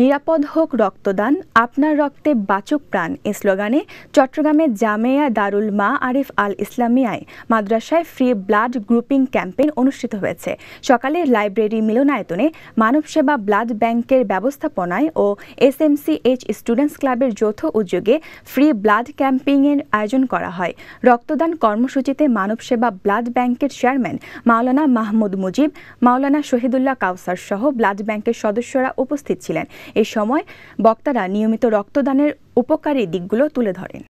নিরাপদ হোক রক্তদান আপনার রক্তে বাচক প্রাণ এ স্লোগানে চট্টগ্রামের জামেয়া দারুল মা আরিফ আল ইসলামিয়ায় মাদ্রাসায় ফ্রি ব্লাড গ্রুপিং ক্যাম্পেইন অনুষ্ঠিত হয়েছে সকালে লাইব্রেরি মিলনায়তনে মানবসেবা ব্লাড ব্যাংকের ব্যবস্থাপনায় ও S M C H students ক্লাবের যৌথ উদ্যোগে ফ্রি ব্লাড ক্যাম্পেইনের আয়োজন করা হয় রক্তদান কর্মসূচিতে মানবসেবা ব্লাড ব্যাংকের চেয়ারম্যান মাওলানা মাহমুদ মুজিব মাওলানা শহীদুল্লাহ কাউসার সহ ব্লাড ব্যাংকের সদস্যরা উপস্থিত ছিলেন এ সময় বক্তারা নিয়মিত রক্তদানের উপকারী দিকগুলো তুলে ধরেন